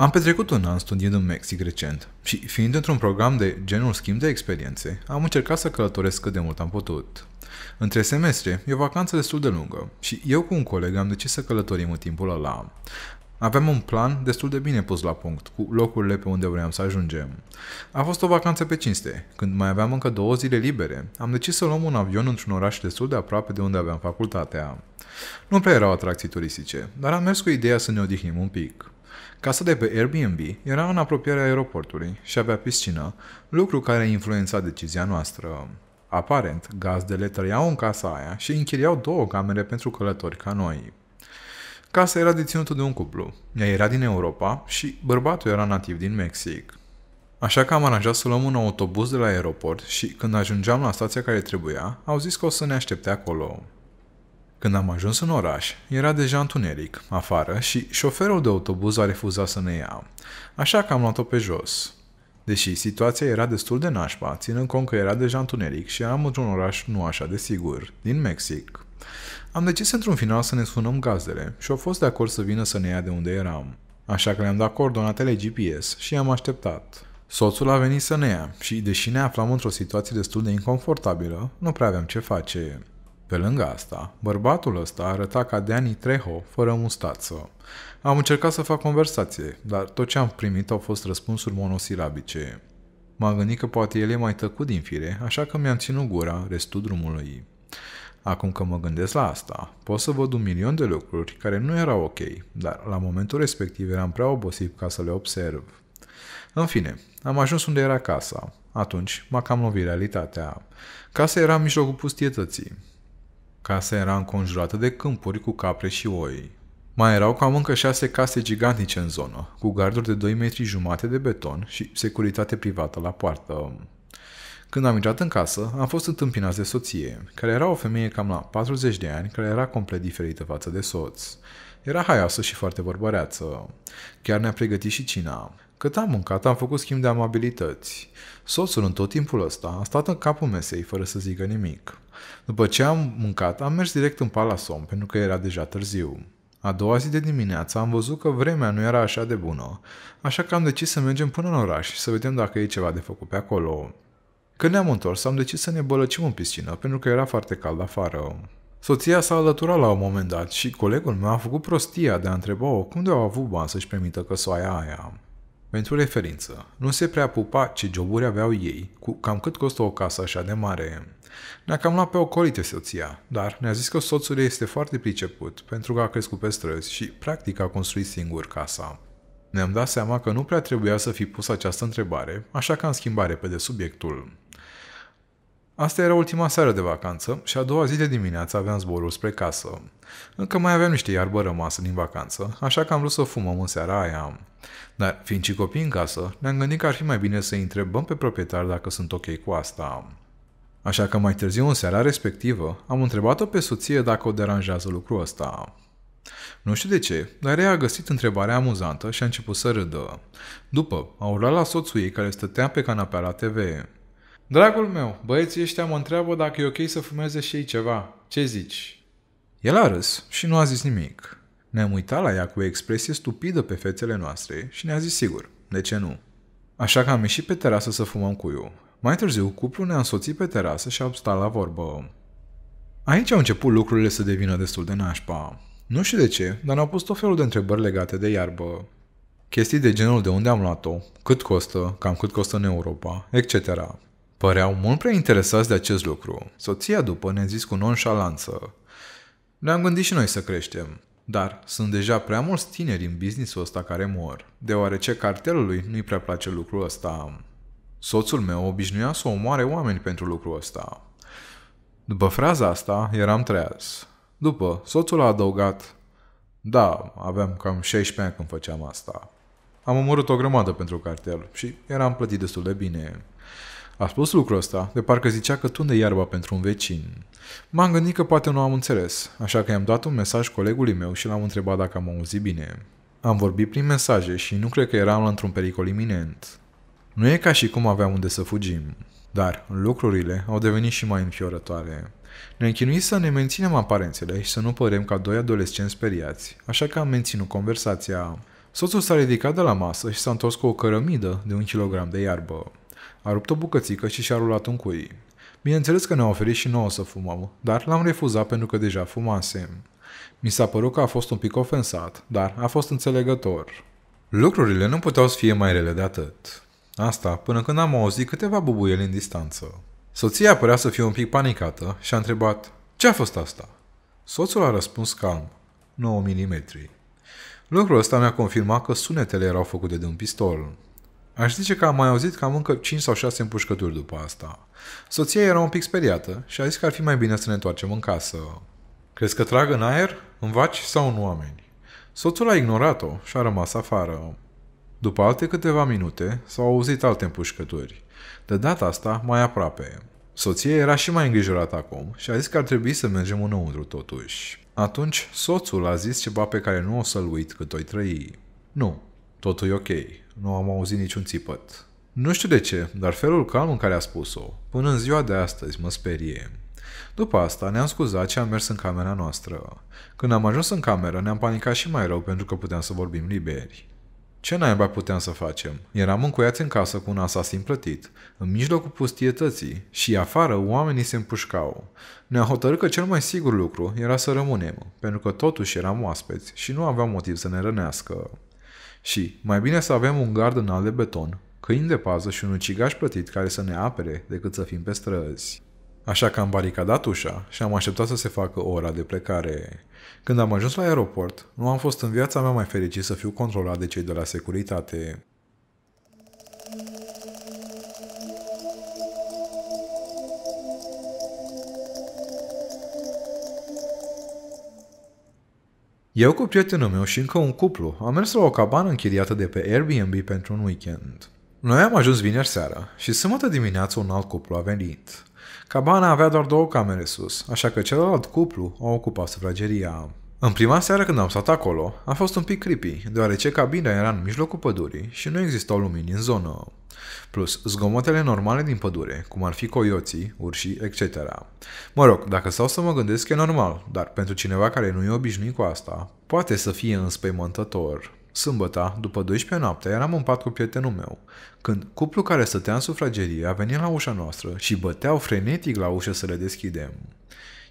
Am petrecut un an studiind în Mexic recent și, fiind într-un program de genul schimb de experiențe, am încercat să călătoresc cât de mult am putut. Între semestre e o vacanță destul de lungă și eu cu un coleg am decis să călătorim în timpul ăla. Aveam un plan destul de bine pus la punct, cu locurile pe unde vroiam să ajungem. A fost o vacanță pe cinste. Când mai aveam încă două zile libere, am decis să luăm un avion într-un oraș destul de aproape de unde aveam facultatea. Nu prea erau atracții turistice, dar am mers cu ideea să ne odihnim un pic. Casa de pe Airbnb era în apropierea aeroportului și avea piscină, lucru care influența decizia noastră. Aparent, gazdele trăiau în casa aia și închiriau două camere pentru călători ca noi. Casa era deținută de un cuplu. Ea era din Europa și bărbatul era nativ din Mexic. Așa că am aranjat să luăm un autobuz de la aeroport și când ajungeam la stația care trebuia, au zis că o să ne aștepte acolo. Când am ajuns în oraș, era deja întuneric, afară, și șoferul de autobuz a refuzat să ne ia, așa că am luat-o pe jos. Deși situația era destul de nașpa, ținând cont că era deja întuneric și eram într-un oraș nu așa de sigur, din Mexic. Am decis într-un final să ne sunăm gazdele și au fost de acord să vină să ne ia de unde eram. Așa că le-am dat coordonatele GPS și am așteptat. Soțul a venit să ne ia și, deși ne aflam într-o situație destul de inconfortabilă, nu prea aveam ce face. Pe lângă asta, bărbatul ăsta arăta ca Danny Trejo, fără mustață. Am încercat să fac conversație, dar tot ce am primit au fost răspunsuri monosilabice. M-am gândit că poate el e mai tăcut din fire, așa că mi-am ținut gura restul drumului. Acum că mă gândesc la asta, pot să văd un milion de lucruri care nu erau ok, dar la momentul respectiv eram prea obosit ca să le observ. În fine, am ajuns unde era casa. Atunci m-a cam lovit realitatea. Casa era în mijlocul pustietății. Casa era înconjurată de câmpuri cu capre și oi. Mai erau cam încă șase case gigantice în zonă, cu garduri de 2 metri jumate de beton și securitate privată la poartă. Când am intrat în casă, am fost întâmpinat de soție, care era o femeie cam la 40 de ani, care era complet diferită față de soț. Era haioasă și foarte vorbăreață. Chiar ne-a pregătit și cina. Cât am mâncat, am făcut schimb de amabilități. Soțul în tot timpul ăsta a stat în capul mesei fără să zică nimic. După ce am mâncat, am mers direct în palasom, pentru că era deja târziu. A doua zi de dimineață am văzut că vremea nu era așa de bună, așa că am decis să mergem până în oraș și să vedem dacă e ceva de făcut pe acolo. Când ne-am întors, am decis să ne bălăcim în piscină, pentru că era foarte cald afară. Soția s-a alăturat la un moment dat și colegul meu a făcut prostia de a întreba-o cum de au avut bani să-și permită căsoaia aia. Pentru referință, nu se prea pupa ce joburi aveau ei, cu cam cât costă o casă așa de mare. Ne-a cam luat pe ocolite soția, dar ne-a zis că soțul ei este foarte priceput, pentru că a crescut pe străzi și practic a construit singur casa. Ne-am dat seama că nu prea trebuia să fi pus această întrebare, așa că am schimbat repede subiectul. Asta era ultima seară de vacanță și a doua zi de dimineață aveam zborul spre casă. Încă mai aveam niște iarbă rămasă din vacanță, așa că am vrut să fumăm în seara aia. Dar, fiind și copii în casă, ne-am gândit că ar fi mai bine să întrebăm pe proprietar dacă sunt ok cu asta. Așa că mai târziu în seara respectivă am întrebat-o pe soție dacă o deranjează lucrul ăsta. Nu știu de ce, dar ea a găsit întrebarea amuzantă și a început să râdă. După, a urlat la soțul ei care stătea pe canapea la TV. Dragul meu, băieții ăștia mă întreabă dacă e ok să fumeze și ei ceva. Ce zici? El a râs și nu a zis nimic. Ne-am uitat la ea cu o expresie stupidă pe fețele noastre și ne-a zis sigur, de ce nu? Așa că am ieșit pe terasă să fumăm cu eu. Mai târziu, cuplul ne-a însoțit pe terasă și a stat la vorbă. Aici au început lucrurile să devină destul de nașpa. Nu știu de ce, dar ne-au pus tot felul de întrebări legate de iarbă. Chestii de genul de unde am luat-o, cât costă, cam cât costă în Europa, etc. Păreau mult prea interesați de acest lucru. Soția după ne zis cu nonșalanță. Ne-am gândit și noi să creștem. Dar sunt deja prea mulți tineri în businessul ăsta care mor, deoarece cartelului nu-i prea place lucrul ăsta. Soțul meu obișnuia să omoare oameni pentru lucrul ăsta. După fraza asta, eram treaz. După, soțul a adăugat Da, aveam cam 16 ani când făceam asta. Am omorât o grămadă pentru cartel și eram plătit destul de bine. A spus lucrul ăsta, de parcă zicea că tunde iarba pentru un vecin. M-am gândit că poate nu am înțeles, așa că i-am dat un mesaj colegului meu și l-am întrebat dacă am auzit bine. Am vorbit prin mesaje și nu cred că eram într-un pericol iminent. Nu e ca și cum aveam unde să fugim, dar lucrurile au devenit și mai înfiorătoare. Ne-am chinuit să ne menținem aparențele și să nu părem ca doi adolescenți speriați, așa că am menținut conversația. Soțul s-a ridicat de la masă și s-a întors cu o cărămidă de un kilogram de iarbă. A rupt o bucățică și și-a rulat un cui. Bineînțeles că ne-a oferit și nouă să fumăm, dar l-am refuzat pentru că deja fumasem. Mi s-a părut că a fost un pic ofensat, dar a fost înțelegător. Lucrurile nu puteau să fie mai rele de atât. Asta până când am auzit câteva bubuieli în distanță. Soția părea să fie un pic panicată și a întrebat, Ce a fost asta?" Soțul a răspuns calm, 9 mm. Lucrul ăsta mi-a confirmat că sunetele erau făcute de un pistol. Aș zice că am mai auzit că am încă 5 sau 6 împușcături după asta. Soția era un pic speriată și a zis că ar fi mai bine să ne întoarcem în casă. Crezi că trag în aer, în vaci sau în oameni? Soțul a ignorat-o și a rămas afară. După alte câteva minute s-au auzit alte împușcături. De data asta, mai aproape. Soția era și mai îngrijorată acum și a zis că ar trebui să mergem înăuntru totuși. Atunci, soțul a zis ceva pe care nu o să-l uit cât o trăi. Nu, totul e ok, nu am auzit niciun țipăt. Nu știu de ce, dar felul calm în care a spus-o, până în ziua de astăzi, mă sperie. După asta ne-am scuzat și am mers în camera noastră. Când am ajuns în cameră, ne-am panicat și mai rău pentru că puteam să vorbim liberi. Ce naiba puteam să facem? Eram încuiați în casă cu un asasin plătit, în mijlocul pustietății și afară oamenii se împușcau. Ne-am hotărât că cel mai sigur lucru era să rămânem, pentru că totuși eram oaspeți și nu aveam motiv să ne rănească. Și mai bine să avem un gard înalt de beton, câini de pază și un ucigaș plătit care să ne apere decât să fim pe străzi. Așa că am baricadat ușa și am așteptat să se facă ora de plecare. Când am ajuns la aeroport, nu am fost în viața mea mai fericit să fiu controlat de cei de la securitate. Eu cu prietenul meu și încă un cuplu am mers la o cabană închiriată de pe Airbnb pentru un weekend. Noi am ajuns vineri seara și sâmbătă dimineață un alt cuplu a venit. Cabana avea doar două camere sus, așa că celălalt cuplu a ocupat sufrageria. În prima seară când am stat acolo, a fost un pic creepy, deoarece cabina era în mijlocul pădurii și nu existau lumini în zonă. Plus, zgomotele normale din pădure, cum ar fi coioții, urși, etc. Mă rog, dacă stau să mă gândesc e normal, dar pentru cineva care nu e obișnuit cu asta, poate să fie înspăimântător. Sâmbăta, după 12 noapte, eram în pat cu prietenul meu, când cuplul care stătea în sufragerie a venit la ușa noastră și băteau frenetic la ușă să le deschidem.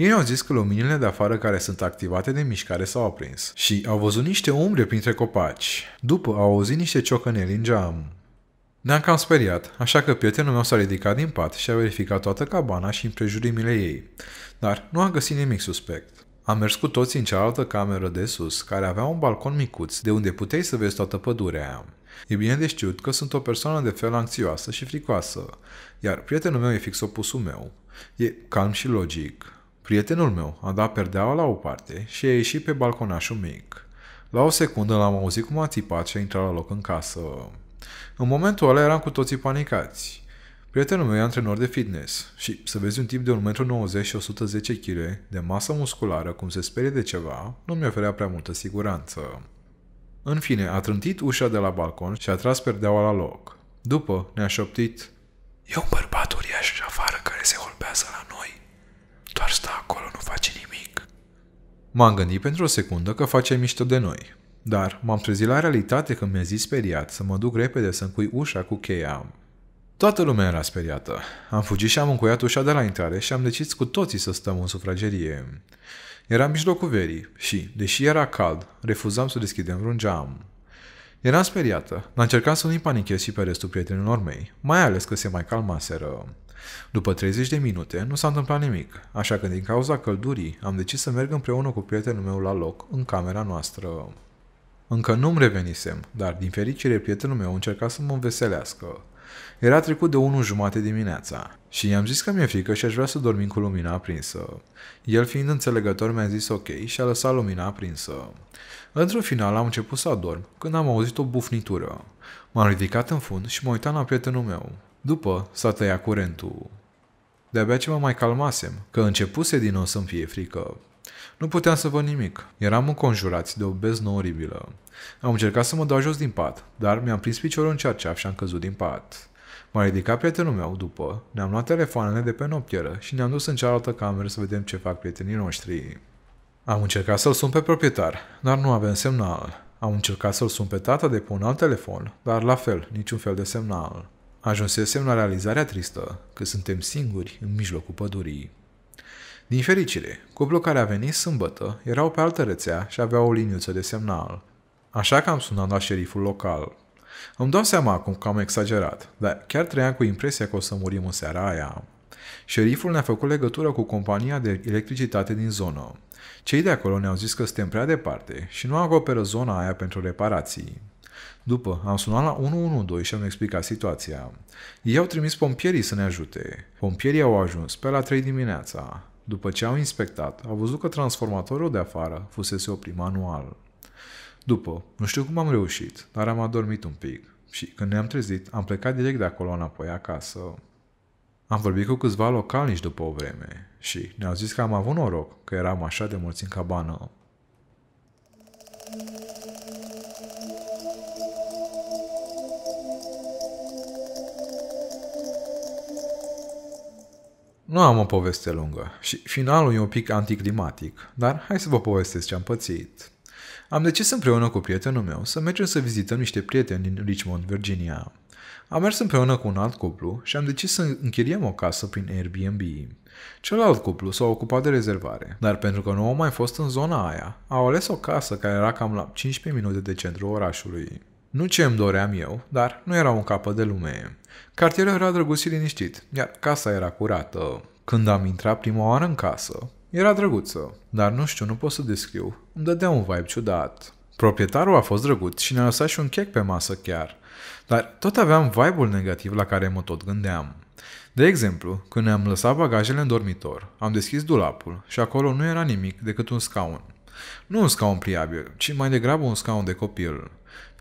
Ei au zis că luminile de afară care sunt activate de mișcare s-au aprins și au văzut niște umbre printre copaci. După au auzit niște ciocăneli în geam. Ne-am cam speriat, așa că prietenul meu s-a ridicat din pat și a verificat toată cabana și împrejurimile ei, dar nu a găsit nimic suspect. Am mers cu toți în cealaltă cameră de sus, care avea un balcon micuț, de unde puteai să vezi toată pădurea. E bine de știut că sunt o persoană de fel anxioasă și fricoasă, iar prietenul meu e fix opusul meu. E calm și logic. Prietenul meu a dat perdeaua la o parte și a ieșit pe balconașul mic. La o secundă l-am auzit cum a țipat și a intrat la loc în casă. În momentul ăla eram cu toții panicați. Prietenul meu e antrenor de fitness și să vezi un tip de 1,90 m și 110 kg de masă musculară cum se sperie de ceva, nu mi oferea prea multă siguranță. În fine, a trântit ușa de la balcon și a tras perdeaua la loc. După ne-a șoptit Eu un bărbat acolo nu face nimic. M-am gândit pentru o secundă că face mișto de noi, dar m-am trezit la realitate când mi-a zis speriat să mă duc repede să încui ușa cu cheia. Toată lumea era speriată. Am fugit și am încuiat ușa de la intrare și am decis cu toții să stăm în sufragerie. Era în mijlocul verii și, deși era cald, refuzam să deschidem vreun geam. Eram speriată, dar încercam să nu-i panichez și pe restul prietenilor mei, mai ales că se mai calmaseră. După 30 de minute, nu s-a întâmplat nimic, așa că din cauza căldurii am decis să merg împreună cu prietenul meu la loc, în camera noastră. Încă nu-mi revenisem, dar din fericire prietenul meu încerca să mă înveselească. Era trecut de 1 jumate dimineața și i-am zis că mi-e frică și aș vrea să dormim cu lumina aprinsă. El fiind înțelegător mi-a zis ok și a lăsat lumina aprinsă. Într-un final am început să adorm când am auzit o bufnitură. M-am ridicat în fund și mă uitam la prietenul meu. După s-a tăiat curentul. De-abia ce mă mai calmasem, că începuse din nou să-mi fie frică. Nu puteam să văd nimic. Eram înconjurați de o beznă oribilă. Am încercat să mă dau jos din pat, dar mi-am prins piciorul în cerceaf și am căzut din pat. M-a ridicat prietenul meu după, ne-am luat telefoanele de pe noptieră și ne-am dus în cealaltă cameră să vedem ce fac prietenii noștri. Am încercat să-l sun pe proprietar, dar nu avem semnal. Am încercat să-l sun pe tata de pe un alt telefon, dar la fel, niciun fel de semnal. Ajunsesem la realizarea tristă că suntem singuri în mijlocul pădurii. Din fericire, cuplul care a venit sâmbătă erau pe altă rețea și avea o liniuță de semnal. Așa că am sunat la șeriful local. Îmi dau seama acum că am exagerat, dar chiar trăiam cu impresia că o să murim în seara aia. Șeriful ne-a făcut legătură cu compania de electricitate din zonă. Cei de acolo ne-au zis că suntem prea departe și nu acoperă zona aia pentru reparații. După, am sunat la 112 și am explicat situația. Ei au trimis pompierii să ne ajute. Pompierii au ajuns pe la 3 dimineața. După ce au inspectat, au văzut că transformatorul de afară fusese oprit manual. După, nu știu cum am reușit, dar am adormit un pic și când ne-am trezit, am plecat direct de acolo înapoi acasă. Am vorbit cu câțiva localnici după o vreme și ne-au zis că am avut noroc că eram așa de mulți în cabană. thank you Nu am o poveste lungă și finalul e un pic anticlimatic, dar hai să vă povestesc ce am pățit. Am decis împreună cu prietenul meu să mergem să vizităm niște prieteni din Richmond, Virginia. Am mers împreună cu un alt cuplu și am decis să închiriem o casă prin Airbnb. Celălalt cuplu s-a ocupat de rezervare, dar pentru că nu au mai fost în zona aia, au ales o casă care era cam la 15 minute de centrul orașului. Nu ce îmi doream eu, dar nu era un capăt de lume. Cartierul era drăguț și liniștit, iar casa era curată. Când am intrat prima oară în casă, era drăguță, dar nu știu, nu pot să descriu. Îmi dădea un vibe ciudat. Proprietarul a fost drăguț și ne-a lăsat și un chec pe masă chiar. Dar tot aveam vibe-ul negativ la care mă tot gândeam. De exemplu, când ne-am lăsat bagajele în dormitor, am deschis dulapul și acolo nu era nimic decât un scaun. Nu un scaun pliabil, ci mai degrabă un scaun de copil.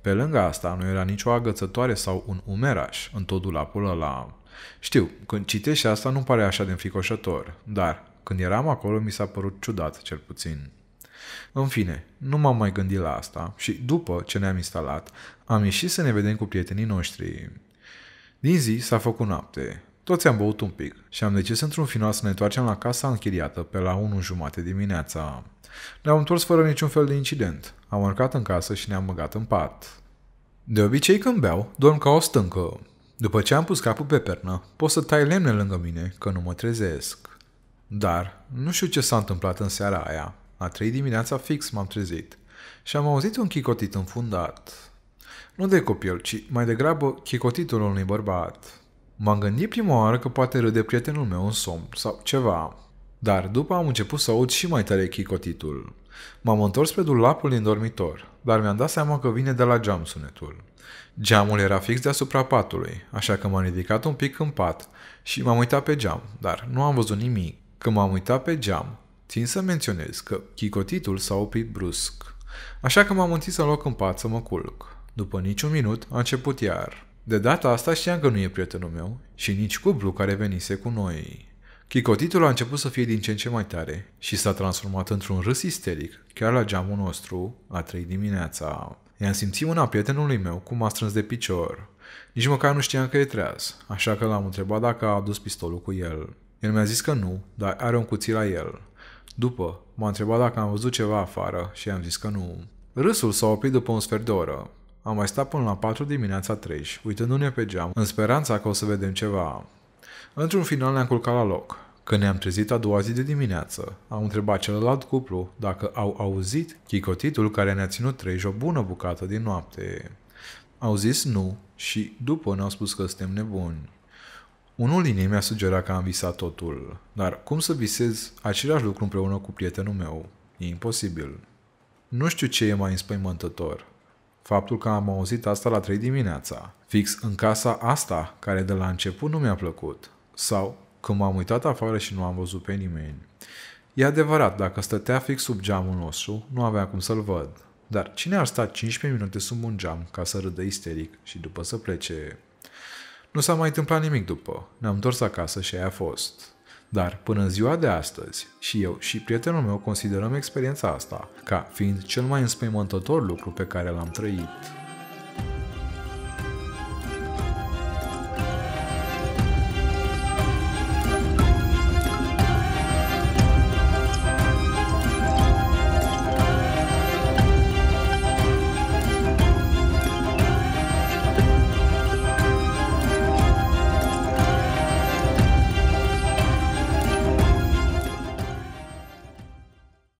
Pe lângă asta, nu era nicio agățătoare sau un umeraș în todul apul ăla. Știu, când citești asta nu pare așa de înfricoșător, dar când eram acolo mi s-a părut ciudat, cel puțin. În fine, nu m-am mai gândit la asta și după ce ne-am instalat, am ieșit să ne vedem cu prietenii noștri. Din zi s-a făcut noapte. Toți am băut un pic și am decis într-un final să ne întoarcem la casa închiriată pe la 1 jumate dimineața. Ne-am întors fără niciun fel de incident. Am urcat în casă și ne-am băgat în pat. De obicei când beau, dorm ca o stâncă. După ce am pus capul pe pernă, pot să tai lemne lângă mine că nu mă trezesc. Dar nu știu ce s-a întâmplat în seara aia. La trei dimineața fix m-am trezit și am auzit un chicotit înfundat. Nu de copil, ci mai degrabă chicotitul unui bărbat. M-am gândit prima oară că poate râde prietenul meu în somn sau ceva, dar după am început să aud și mai tare chicotitul. M-am întors pe dulapul din dormitor, dar mi-am dat seama că vine de la geam sunetul. Geamul era fix deasupra patului, așa că m-am ridicat un pic în pat și m-am uitat pe geam, dar nu am văzut nimic. Când m-am uitat pe geam, țin să menționez că chicotitul s-a oprit brusc. Așa că m-am întins în loc în pat să mă culc. După niciun minut a început iar. De data asta știam că nu e prietenul meu și nici cuplu care venise cu noi. Chicotitul a început să fie din ce în ce mai tare și s-a transformat într-un râs isteric, chiar la geamul nostru, a trei dimineața. I-am simțit mâna prietenului meu cum a strâns de picior. Nici măcar nu știam că e treaz, așa că l-am întrebat dacă a adus pistolul cu el. El mi-a zis că nu, dar are un cuțit la el. După, m-a întrebat dacă am văzut ceva afară și i-am zis că nu. Râsul s-a oprit după un sfert de oră. Am mai stat până la 4 dimineața 3, uitându-ne pe geam, în speranța că o să vedem ceva. Într-un final ne-am culcat la loc. Când ne-am trezit a doua zi de dimineață, am întrebat celălalt cuplu dacă au auzit chicotitul care ne-a ținut trei o bună bucată din noapte. Au zis nu și după ne-au spus că suntem nebuni. Unul din ei mi-a sugerat că am visat totul, dar cum să visez același lucru împreună cu prietenul meu? E imposibil. Nu știu ce e mai înspăimântător, faptul că am auzit asta la 3 dimineața, fix în casa asta, care de la început nu mi-a plăcut, sau când m-am uitat afară și nu am văzut pe nimeni. E adevărat, dacă stătea fix sub geamul nostru, nu avea cum să-l văd. Dar cine ar sta 15 minute sub un geam ca să râdă isteric și după să plece? Nu s-a mai întâmplat nimic după. Ne-am întors acasă și aia a fost. Dar până în ziua de astăzi, și eu și prietenul meu considerăm experiența asta ca fiind cel mai înspăimântător lucru pe care l-am trăit.